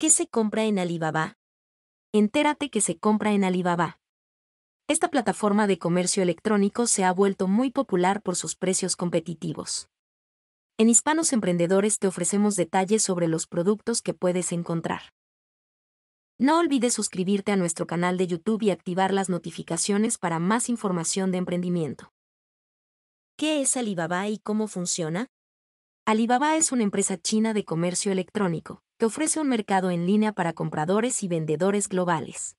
¿Qué se compra en Alibaba? Entérate que se compra en Alibaba. Esta plataforma de comercio electrónico se ha vuelto muy popular por sus precios competitivos. En Hispanos Emprendedores te ofrecemos detalles sobre los productos que puedes encontrar. No olvides suscribirte a nuestro canal de YouTube y activar las notificaciones para más información de emprendimiento. ¿Qué es Alibaba y cómo funciona? Alibaba es una empresa china de comercio electrónico que ofrece un mercado en línea para compradores y vendedores globales.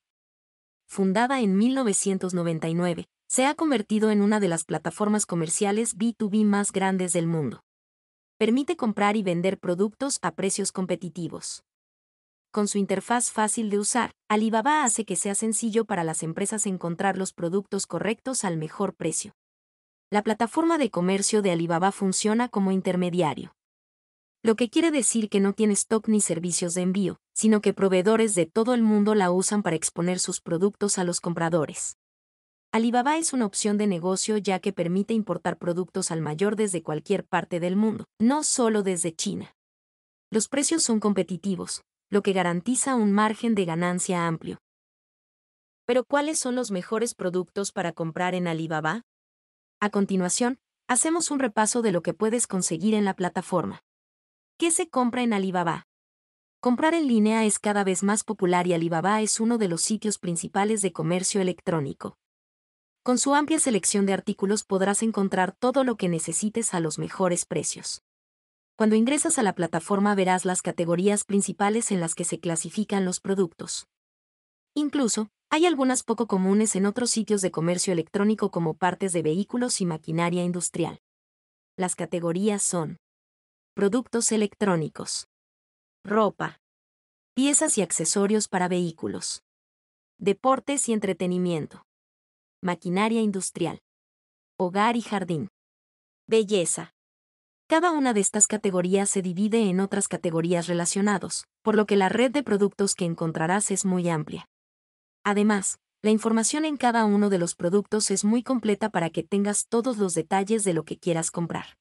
Fundada en 1999, se ha convertido en una de las plataformas comerciales B2B más grandes del mundo. Permite comprar y vender productos a precios competitivos. Con su interfaz fácil de usar, Alibaba hace que sea sencillo para las empresas encontrar los productos correctos al mejor precio. La plataforma de comercio de Alibaba funciona como intermediario lo que quiere decir que no tiene stock ni servicios de envío, sino que proveedores de todo el mundo la usan para exponer sus productos a los compradores. Alibaba es una opción de negocio ya que permite importar productos al mayor desde cualquier parte del mundo, no solo desde China. Los precios son competitivos, lo que garantiza un margen de ganancia amplio. Pero ¿cuáles son los mejores productos para comprar en Alibaba? A continuación, hacemos un repaso de lo que puedes conseguir en la plataforma. ¿Qué se compra en Alibaba? Comprar en línea es cada vez más popular y Alibaba es uno de los sitios principales de comercio electrónico. Con su amplia selección de artículos podrás encontrar todo lo que necesites a los mejores precios. Cuando ingresas a la plataforma verás las categorías principales en las que se clasifican los productos. Incluso, hay algunas poco comunes en otros sitios de comercio electrónico como partes de vehículos y maquinaria industrial. Las categorías son productos electrónicos, ropa, piezas y accesorios para vehículos, deportes y entretenimiento, maquinaria industrial, hogar y jardín, belleza. Cada una de estas categorías se divide en otras categorías relacionados, por lo que la red de productos que encontrarás es muy amplia. Además, la información en cada uno de los productos es muy completa para que tengas todos los detalles de lo que quieras comprar.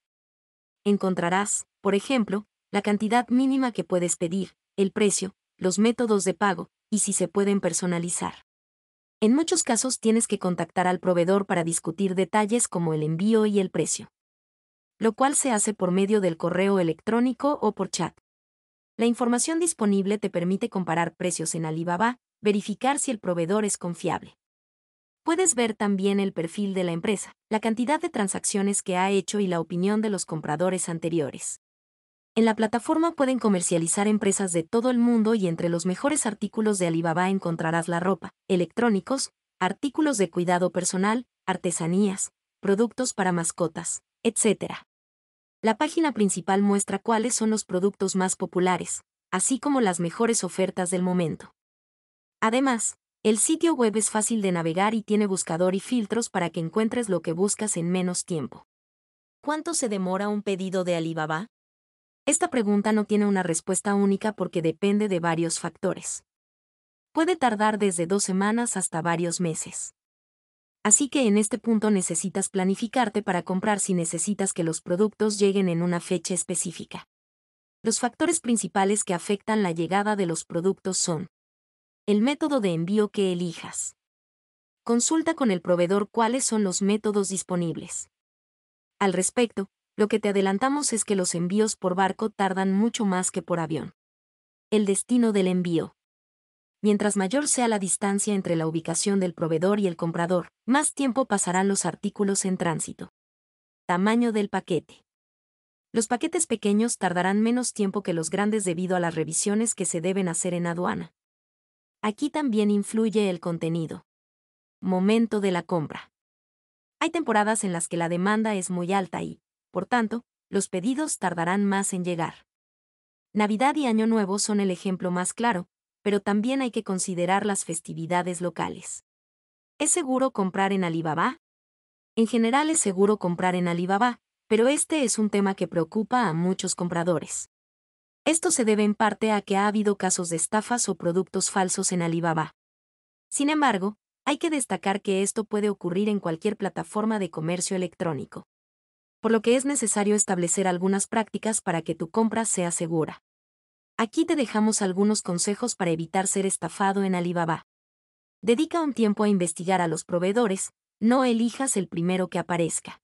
Encontrarás, por ejemplo, la cantidad mínima que puedes pedir, el precio, los métodos de pago, y si se pueden personalizar. En muchos casos tienes que contactar al proveedor para discutir detalles como el envío y el precio. Lo cual se hace por medio del correo electrónico o por chat. La información disponible te permite comparar precios en Alibaba, verificar si el proveedor es confiable. Puedes ver también el perfil de la empresa, la cantidad de transacciones que ha hecho y la opinión de los compradores anteriores. En la plataforma pueden comercializar empresas de todo el mundo y entre los mejores artículos de Alibaba encontrarás la ropa, electrónicos, artículos de cuidado personal, artesanías, productos para mascotas, etc. La página principal muestra cuáles son los productos más populares, así como las mejores ofertas del momento. Además, el sitio web es fácil de navegar y tiene buscador y filtros para que encuentres lo que buscas en menos tiempo. ¿Cuánto se demora un pedido de Alibaba? Esta pregunta no tiene una respuesta única porque depende de varios factores. Puede tardar desde dos semanas hasta varios meses. Así que en este punto necesitas planificarte para comprar si necesitas que los productos lleguen en una fecha específica. Los factores principales que afectan la llegada de los productos son el método de envío que elijas. Consulta con el proveedor cuáles son los métodos disponibles. Al respecto, lo que te adelantamos es que los envíos por barco tardan mucho más que por avión. El destino del envío. Mientras mayor sea la distancia entre la ubicación del proveedor y el comprador, más tiempo pasarán los artículos en tránsito. Tamaño del paquete. Los paquetes pequeños tardarán menos tiempo que los grandes debido a las revisiones que se deben hacer en aduana. Aquí también influye el contenido. Momento de la compra. Hay temporadas en las que la demanda es muy alta y, por tanto, los pedidos tardarán más en llegar. Navidad y Año Nuevo son el ejemplo más claro, pero también hay que considerar las festividades locales. ¿Es seguro comprar en Alibaba? En general es seguro comprar en Alibaba, pero este es un tema que preocupa a muchos compradores. Esto se debe en parte a que ha habido casos de estafas o productos falsos en Alibaba. Sin embargo, hay que destacar que esto puede ocurrir en cualquier plataforma de comercio electrónico. Por lo que es necesario establecer algunas prácticas para que tu compra sea segura. Aquí te dejamos algunos consejos para evitar ser estafado en Alibaba. Dedica un tiempo a investigar a los proveedores, no elijas el primero que aparezca.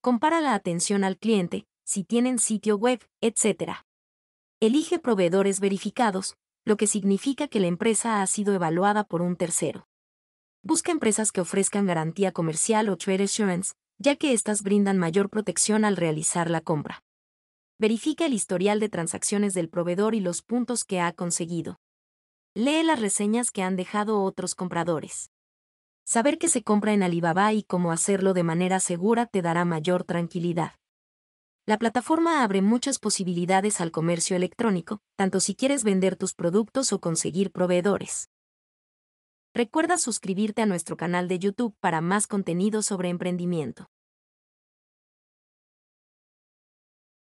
Compara la atención al cliente, si tienen sitio web, etc elige proveedores verificados, lo que significa que la empresa ha sido evaluada por un tercero. Busca empresas que ofrezcan garantía comercial o trade assurance, ya que éstas brindan mayor protección al realizar la compra. Verifica el historial de transacciones del proveedor y los puntos que ha conseguido. Lee las reseñas que han dejado otros compradores. Saber que se compra en Alibaba y cómo hacerlo de manera segura te dará mayor tranquilidad. La plataforma abre muchas posibilidades al comercio electrónico, tanto si quieres vender tus productos o conseguir proveedores. Recuerda suscribirte a nuestro canal de YouTube para más contenido sobre emprendimiento.